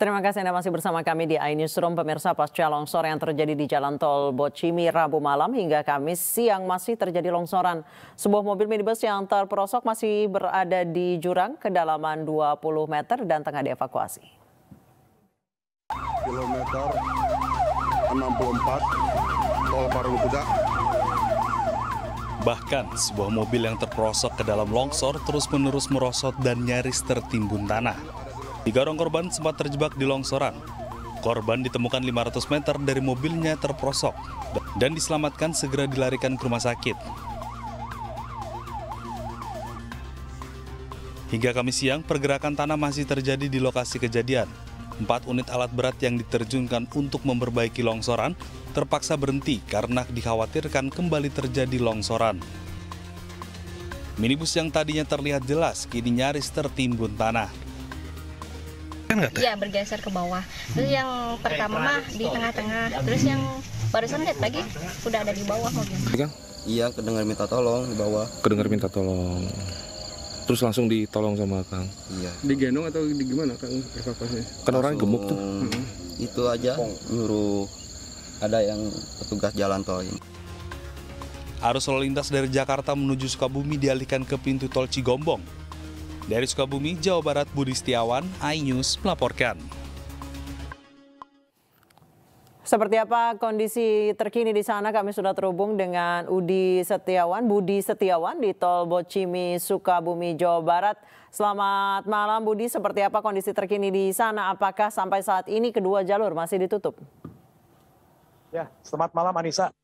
Terima kasih Anda masih bersama kami di iNewsroom. Pemirsa pasca longsor yang terjadi di Jalan Tol Bocimi Rabu malam hingga Kamis siang masih terjadi longsoran. Sebuah mobil minibus yang terperosok masih berada di jurang kedalaman 20 meter dan tengah dievakuasi. Kilometer 64 Tol Parung Kuda. Bahkan sebuah mobil yang terperosok ke dalam longsor terus-menerus merosot dan nyaris tertimbun tanah. Tiga orang korban sempat terjebak di longsoran. Korban ditemukan 500 meter dari mobilnya terprosok dan diselamatkan segera dilarikan ke rumah sakit. Hingga Kamis siang, pergerakan tanah masih terjadi di lokasi kejadian. Empat unit alat berat yang diterjunkan untuk memperbaiki longsoran terpaksa berhenti karena dikhawatirkan kembali terjadi longsoran. Minibus yang tadinya terlihat jelas kini nyaris tertimbun tanah kan nggak tuh? Iya bergeser ke bawah. Terus yang pertama mah di tengah-tengah. Terus yang barusan lihat lagi udah ada di bawah mobil. Kan? Iya kedengar minta tolong di bawah. Kedengar minta tolong. Terus langsung ditolong sama Kang. Iya. Digendong atau di gimana Kang evakuasinya? Kan orang gemuk tuh. Hmm. Itu aja nyuruh ada yang petugas jalan tol ini. Arus lalu lintas dari Jakarta menuju Sukabumi dialihkan ke pintu tol Cigombong dari Sukabumi, Jawa Barat, Budi Setiawan, iNews melaporkan. Seperti apa kondisi terkini di sana? Kami sudah terhubung dengan Udi Setiawan, Budi Setiawan di Tol Bocimi, Sukabumi, Jawa Barat. Selamat malam Budi, seperti apa kondisi terkini di sana? Apakah sampai saat ini kedua jalur masih ditutup? Ya, selamat malam Anissa.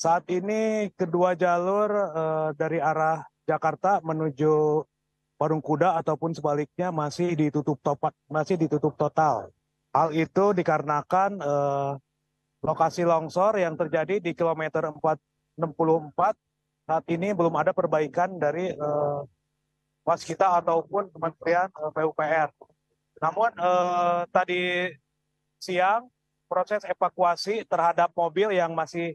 Saat ini kedua jalur uh, dari arah Jakarta menuju warung Kuda ataupun sebaliknya masih ditutup topat, masih ditutup total. Hal itu dikarenakan eh, lokasi longsor yang terjadi di kilometer 464 saat ini belum ada perbaikan dari eh, waskita ataupun Kementerian eh, PUPR. Namun eh, tadi siang proses evakuasi terhadap mobil yang masih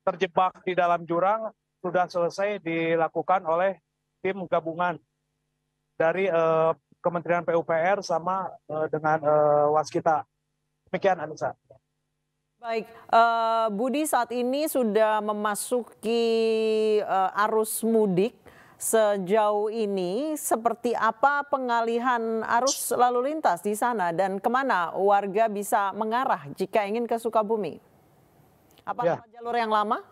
terjebak di dalam jurang sudah selesai dilakukan oleh tim gabungan dari uh, Kementerian PUPR sama uh, dengan uh, Waskita. Demikian Anissa. Baik, uh, Budi saat ini sudah memasuki uh, arus mudik sejauh ini. Seperti apa pengalihan arus lalu lintas di sana dan kemana warga bisa mengarah jika ingin ke Sukabumi? Apakah ya. jalur yang lama?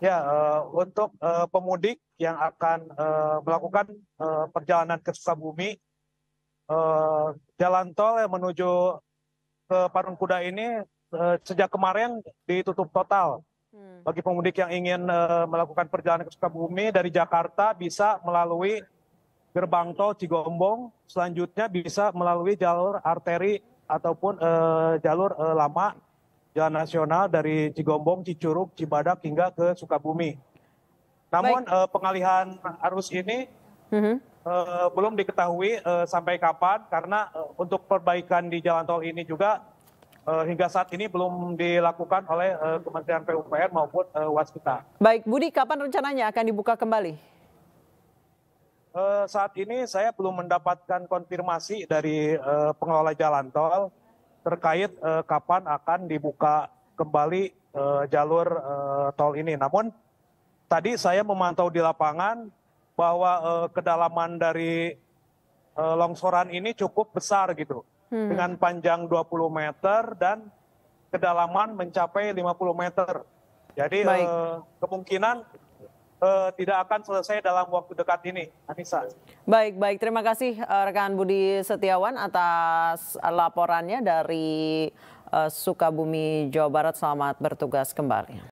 Ya, uh, untuk uh, pemudik yang akan uh, melakukan uh, perjalanan ke Sukabumi, uh, jalan tol yang menuju ke Parung Kuda ini uh, sejak kemarin ditutup total. Hmm. Bagi pemudik yang ingin uh, melakukan perjalanan ke Sukabumi dari Jakarta bisa melalui gerbang tol Cigombong, selanjutnya bisa melalui jalur arteri ataupun uh, jalur uh, lama jalan nasional dari Cigombong, Cicurug, Cibadak hingga ke Sukabumi. Namun uh, pengalihan arus ini uh -huh. uh, belum diketahui uh, sampai kapan karena uh, untuk perbaikan di jalan tol ini juga uh, hingga saat ini belum dilakukan oleh uh, Kementerian PUPR maupun uh, Waskita. Baik, Budi, kapan rencananya akan dibuka kembali? Uh, saat ini saya belum mendapatkan konfirmasi dari uh, pengelola jalan tol terkait uh, kapan akan dibuka kembali uh, jalur uh, tol ini. Namun tadi saya memantau di lapangan bahwa uh, kedalaman dari uh, longsoran ini cukup besar gitu. Hmm. Dengan panjang 20 meter dan kedalaman mencapai 50 meter. Jadi uh, kemungkinan uh, tidak akan selesai dalam waktu dekat ini, Anissa. Baik, baik. Terima kasih eh, rekan Budi Setiawan atas laporannya dari uh, Sukabumi, Jawa Barat. Selamat bertugas kembali.